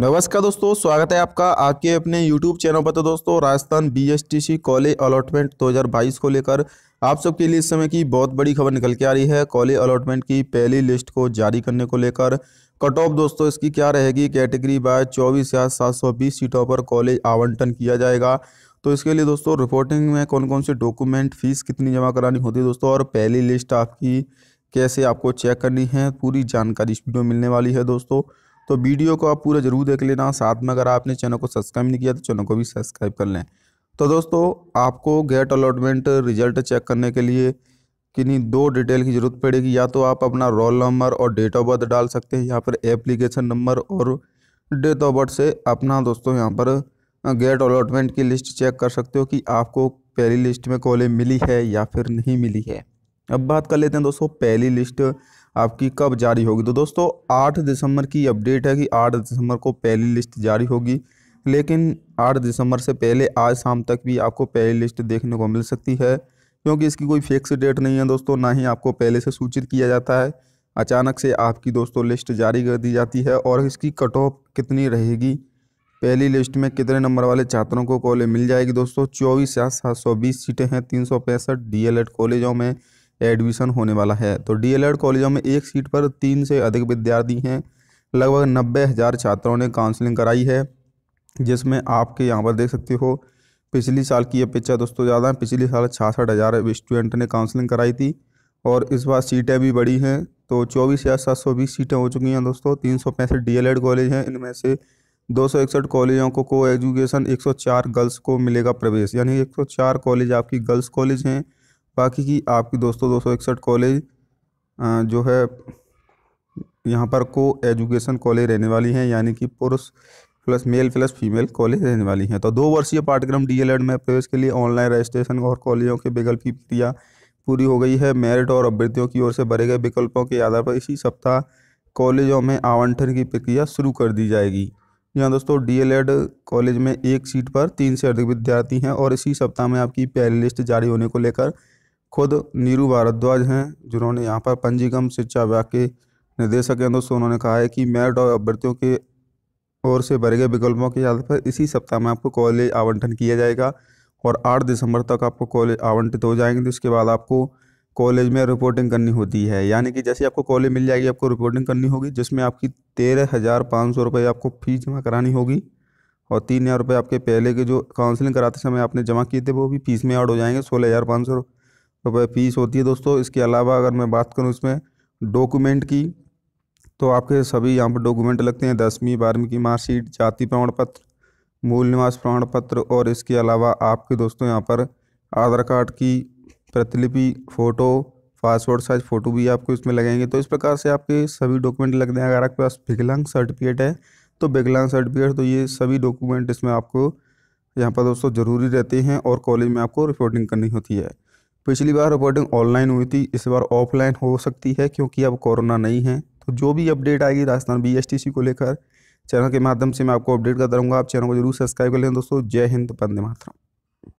नमस्कार दोस्तों स्वागत है आपका आपके अपने YouTube चैनल पर तो दोस्तों राजस्थान सी कॉलेज अलॉटमेंट 2022 को लेकर आप सबके लिए इस समय की बहुत बड़ी खबर निकल के आ रही है कॉलेज अलॉटमेंट की पहली लिस्ट को जारी करने को लेकर कट ऑफ दोस्तों इसकी क्या रहेगी कैटेगरी बाय चौबीस या सात सीटों पर कॉलेज आवंटन किया जाएगा तो इसके लिए दोस्तों रिपोर्टिंग में कौन कौन से डॉक्यूमेंट फीस कितनी जमा करानी होती है दोस्तों और पहली लिस्ट आपकी कैसे आपको चेक करनी है पूरी जानकारी इस वीडियो मिलने वाली है दोस्तों तो वीडियो को आप पूरा जरूर देख लेना साथ में अगर आपने चैनल को सब्सक्राइब नहीं किया तो चैनल को भी सब्सक्राइब कर लें तो दोस्तों आपको गेट अलॉटमेंट रिजल्ट चेक करने के लिए किन्हीं दो डिटेल की ज़रूरत पड़ेगी या तो आप अपना रोल नंबर और डेट ऑफ बर्थ डाल सकते हैं या फिर एप्लीकेशन नंबर और डेट ऑफ बर्थ से अपना दोस्तों यहाँ पर गेट अलॉटमेंट की लिस्ट चेक कर सकते हो कि आपको पहली लिस्ट में कॉलेज मिली है या फिर नहीं मिली है अब बात कर लेते हैं दोस्तों पहली लिस्ट आपकी कब जारी होगी तो दोस्तों आठ दिसंबर की अपडेट है कि आठ दिसंबर को पहली लिस्ट जारी होगी लेकिन आठ दिसंबर से पहले आज शाम तक भी आपको पहली लिस्ट देखने को मिल सकती है क्योंकि इसकी कोई फिक्स डेट नहीं है दोस्तों ना ही आपको पहले से सूचित किया जाता है अचानक से आपकी दोस्तों लिस्ट जारी कर दी जाती है और इसकी कट ऑफ कितनी रहेगी पहली लिस्ट में कितने नंबर वाले छात्रों को कॉलेज मिल जाएगी दोस्तों चौबीस हज़ार सात सौ बीस सीटें हैं तीन सौ पैंसठ डी कॉलेजों में एडमिशन होने वाला है तो डीएलएड कॉलेजों में एक सीट पर तीन से अधिक विद्यार्थी हैं लगभग नब्बे हज़ार छात्रों ने काउंसलिंग कराई है जिसमें आपके यहाँ पर देख सकते हो पिछली साल की अपेक्षा दोस्तों ज़्यादा है पिछले साल छासठ हज़ार स्टूडेंट ने काउंसलिंग कराई थी और इस बार सीटें भी बड़ी हैं तो चौबीस हज़ार सात सौ बीस सीटें हो चुकी हैं दोस्तों तीन सौ पैंसठ डी एल कॉलेज हैं इनमें से दो सौ इकसठ कॉलेजों को को एजुकेशन चार गर्ल्स को मिलेगा प्रवेश यानी चार कॉलेज आपकी गर्ल्स कॉलेज हैं बाकी की आपकी दोस्तों दो सौ इकसठ कॉलेज जो है यहाँ पर को एजुकेशन कॉलेज रहने वाली हैं यानी कि पुरुष plus male plus female college रहने वाली हैं तो दो वर्षीय पाठ्यक्रम डीएलएड में प्रवेश के लिए ऑनलाइन रजिस्ट्रेशन और कॉलेजों के विकल्प की प्रक्रिया पूरी हो गई है मेरिट और अभ्यर्थियों की ओर से भरे गए विकल्पों के आधार पर इसी सप्ताह कॉलेजों में आवंटन की प्रक्रिया शुरू कर दी जाएगी यहाँ दोस्तों डी कॉलेज में एक सीट पर तीन से अधिक विद्यार्थी हैं और इसी सप्ताह में आपकी पहली लिस्ट जारी होने को लेकर खुद नीरू भारद्वाज हैं जिन्होंने यहाँ पर पंजीकम शिक्षा विभाग के निदेशक हैं दोस्तों उन्होंने कहा है कि मेरिट और अभ्यर्थियों के ओर से भरे गए विकल्पों के आधार पर इसी सप्ताह में आपको कॉलेज आवंटन किया जाएगा और आठ दिसंबर तक आपको कॉलेज आवंटित हो जाएंगे तो उसके बाद आपको कॉलेज में रिपोर्टिंग करनी होती है यानी कि जैसे आपको कॉलेज मिल जाएगी आपको रिपोर्टिंग करनी होगी जिसमें आपकी तेरह हज़ार पाँच सौ रुपये आपको फ़ीस जमा करानी होगी और तीन हज़ार रुपये आपके पहले के जो काउंसलिंग कराते समय आपने जमा किए थे वो भी फीस में ऐड हो जाएंगे सोलह हज़ार पाँच सौ रुपये तो फीस होती है दोस्तों इसके अलावा अगर मैं बात करूँ इसमें डॉक्यूमेंट की तो आपके सभी यहाँ पर डॉक्यूमेंट लगते हैं दसवीं बारहवीं की मार्कशीट जाति प्रमाण पत्र मूल निवास प्रमाण पत्र और इसके अलावा आपके दोस्तों यहाँ पर आधार कार्ड की प्रतिलिपि फ़ोटो पासवर्ड साइज फ़ोटो भी आपको इसमें लगेंगे तो इस प्रकार से आपके सभी डॉक्यूमेंट लगते हैं अगर आपके पास विकलांग सर्टिफिकेट है तो विकलांग सर्टिफिकेट तो ये सभी डॉक्यूमेंट इसमें आपको यहाँ पर दोस्तों ज़रूरी रहते हैं और कॉलेज में आपको रिपोर्टिंग करनी होती है पिछली बार रिपोर्टिंग ऑनलाइन हुई थी इस बार ऑफलाइन हो सकती है क्योंकि अब कोरोना नहीं है तो जो भी अपडेट आएगी राजस्थान बी को लेकर चैनल के माध्यम से मैं आपको अपडेट करता रहूँगा आप चैनल को जरूर सब्सक्राइब कर लें दोस्तों जय हिंद बंदे मातरम